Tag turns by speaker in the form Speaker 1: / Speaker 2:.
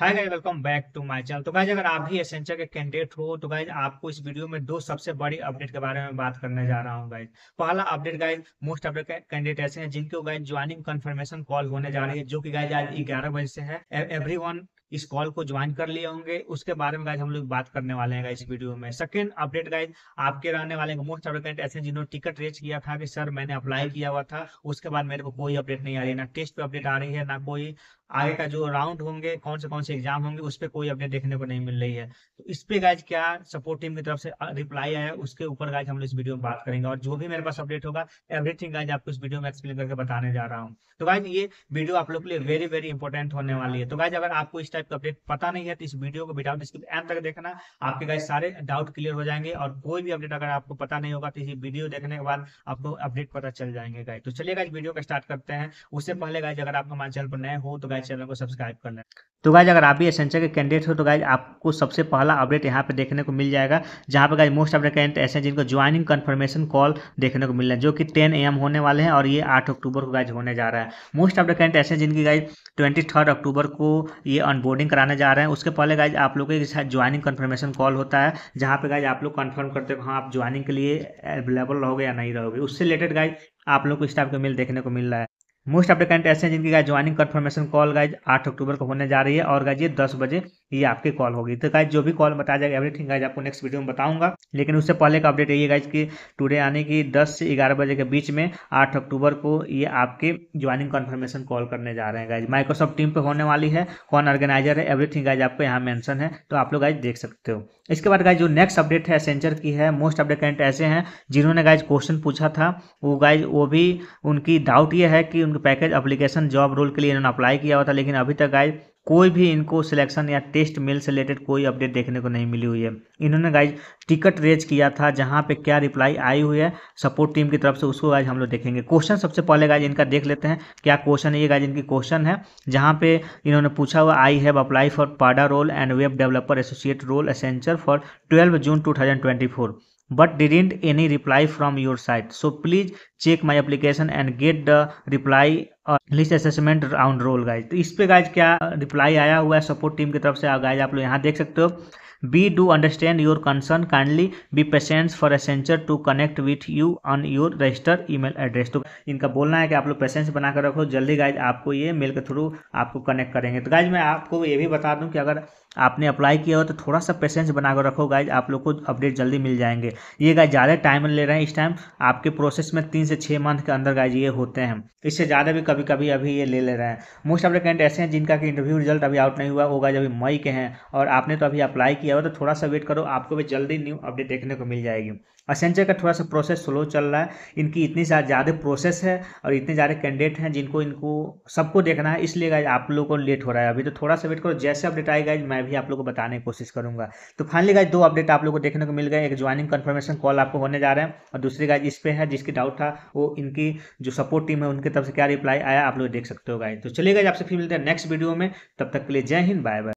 Speaker 1: hi guys welcome back to my channel तो guys अगर आप भी एसेंचर के कैंडिडेट हो तो गाइस आपको इस वीडियो में दो सबसे बड़ी अपडेट के बारे में बात करने जा रहा हूं गाइस पहला update guys most update candidate ऐसे हैं जिनको गाइस ज्वाइनिंग कंफर्मेशन कॉल होने जा रही है जो कि गाइस आज ग्यारह बजे से है एवरी e- इस कॉल को ज्वाइन कर लिए होंगे उसके बारे में गाइज हम लोग बात करने वाले हैं इस वीडियो में सेकंड अपडेट गाइज आपके रहने वाले मोस्ट अपडेट ऐसे जिन्होंने टिकट रेज किया था कि सर मैंने अप्लाई किया हुआ था उसके बाद मेरे को कोई अपडेट नहीं आ रही है ना टेस्ट पे अपडेट आ रही है ना कोई आगे का जो राउंड होंगे कौन से कौन से एग्जाम होंगे उस पर कोई अपडेट देखने को नहीं मिल रही है तो इस पे गाइज क्या सपोर्ट टीम की तरफ से रिप्लाई आया उसके ऊपर गाइज हम लोग इस वीडियो में बात करेंगे और जो भी मेरे पास अपडेट होगा एवरीथिंग गाइज आपको इस वीडियो में एक्सप्लेन करके बताने जा रहा हूँ तो गाइज ये वीडियो आप लोग के लिए वेरी वेरी इंपॉर्टेंट होने वाली है तो गाइज अगर आपको इस टाइप का अपडेट पता नहीं है तो इस वीडियो को विदाउट स्किप एंड तक देखना आपके गाइज सारे डाउट क्लियर हो जाएंगे और कोई भी अपडेट अगर आपको पता नहीं होगा तो इस वीडियो देखने के बाद आपको अपडेट पता चल जाएंगे गाइज तो चलिए गाइज वीडियो का स्टार्ट करते हैं उससे पहले गाइज अगर आप हमारे चैनल पर नए हो तो गाइज चैनल को सब्सक्राइब करना लें तो गाइज अगर आप भी एसेंचर के कैंडिडेट हो तो गाइज आपको सबसे पहला अपडेट यहाँ पे देखने को मिल जाएगा जहाँ पे guys most of the candidate ऐसे हैं जिनको ज्वाइनिंग कन्फर्मेशन कॉल देखने को मिल रहा है जो कि 10 एम होने वाले हैं और ये 8 अक्टूबर को गाइज होने जा रहा है मोस्ट ऑफ द कैंडिडेट ऐसे हैं जिनकी गाइज ट्वेंटी अक्टूबर को ये अनबोर्डिंग कराने जा रहे हैं उसके पहले गाइज आप लोग के साथ ज्वाइनिंग कन्फर्मेशन कॉल होता है जहाँ पे गाइज आप लोग कन्फर्म करते हो हाँ आप ज्वाइनिंग के लिए अवेलेबल रहोगे या नहीं रहोगे उससे रिलेटेड गाइज आप लोग को इस टाइप का मेल देखने को मिल रहा है मोस्ट ऑफ द कैंडिडेट ऐसे हैं जिनकी guys joining confirmation call guys आठ अक्टूबर को होने जा रही है और गाइज ये दस बजे ये आपकी कॉल होगी तो गाइज जो भी कॉल बताया जाएगा एवरीथिंग गाइज आपको नेक्स्ट वीडियो में बताऊंगा लेकिन उससे पहले का अपडेट यही गाइज कि टुडे आने की 10 से 11 बजे के बीच में 8 अक्टूबर को ये आपके ज्वाइनिंग कन्फर्मेशन कॉल करने जा रहे हैं गाइज माइक्रोसॉफ्ट टीम पे होने वाली है कौन ऑर्गेनाइजर है एवरीथिंग गाइज आपको यहाँ मैंसन है तो आप लोग गाइज देख सकते हो इसके बाद गाइज जो नेक्स्ट अपडेट है सेंचर की है मोस्ट अपडेट कैंट ऐसे हैं जिन्होंने गाइज क्वेश्चन पूछा था वो गाइज वो भी उनकी डाउट ये है कि उनके पैकेज अप्लीकेशन जॉब रोल के लिए इन्होंने अप्लाई किया हुआ था लेकिन अभी तक गाइज कोई भी इनको सिलेक्शन या टेस्ट मेल से रिलेटेड कोई अपडेट देखने को नहीं मिली हुई है इन्होंने गाइज टिकट रेज किया था जहाँ पे क्या रिप्लाई आई हुई है सपोर्ट टीम की तरफ से उसको गाइज हम लोग देखेंगे क्वेश्चन सबसे पहले गाइज इनका देख लेते हैं क्या क्वेश्चन है ये गाइज इनकी क्वेश्चन है जहाँ पे इन्होंने पूछा हुआ I have apply for PADA role and web developer associate role Accenture for twelve June to but didn't any reply from your site so please check my application and get the reply list assessment round role guys तो इस पे guys क्या reply आया हुआ है support team की तरफ से गाइज आप लोग यहाँ देख सकते हो we do understand your concern kindly be patients for Accenture to connect with you on your register email address तो इनका बोलना है कि आप लोग पेशेंस बनाकर रखो जल्दी गाइज आपको ये मेल के थ्रू आपको कनेक्ट करेंगे तो गाइज मैं आपको ये भी बता दूं कि अगर आपने अप्लाई किया हो तो थोड़ा सा पेशेंस बनाकर रखो गाइज आप लोग को अपडेट जल्दी मिल जाएंगे ये गाइज ज़्यादा टाइम ले रहे हैं इस टाइम आपके प्रोसेस में तीन से छः मंथ के अंदर गाइज ये होते हैं इससे ज़्यादा भी कभी कभी अभी ये ले ले रहे हैं मोस्ट ऑफ द कैंडिडेट ऐसे हैं जिनका कि इंटरव्यू रिजल्ट अभी आउट नहीं हुआ होगा जब मई के हैं और आपने तो अभी अप्लाई किया हो तो थोड़ा सा वेट करो आपको भी जल्दी न्यू अपडेट देखने को मिल जाएगी असेंचर का थोड़ा सा प्रोसेस स्लो चल रहा है इनकी इतनी ज़्यादा प्रोसेस है और इतने ज़्यादा कैंडिडेट हैं जिनको इनको सबको देखना है इसलिए गाइज आप लोगों को लेट हो रहा है अभी तो थोड़ा सा वेट करो जैसे अपडेट आई गाइज मैं भी आप लोगों को बताने की कोशिश करूँगा तो फाइनली गाइज दो अपडेट आप लोगों को देखने को मिल गए एक ज्वाइनिंग कन्फर्मेशन कॉल आपको होने जा रहे हैं और दूसरी गाइज इस पर है जिसकी डाउट था वो इनकी जो सपोर्ट टीम है उनकी तरफ से क्या रिप्लाई आया आप लोग देख सकते हो गाइज तो चलिए गाइज आपसे फिर मिलते हैं नेक्स्ट वीडियो में तब तक के लिए जय हिंद बाय बाय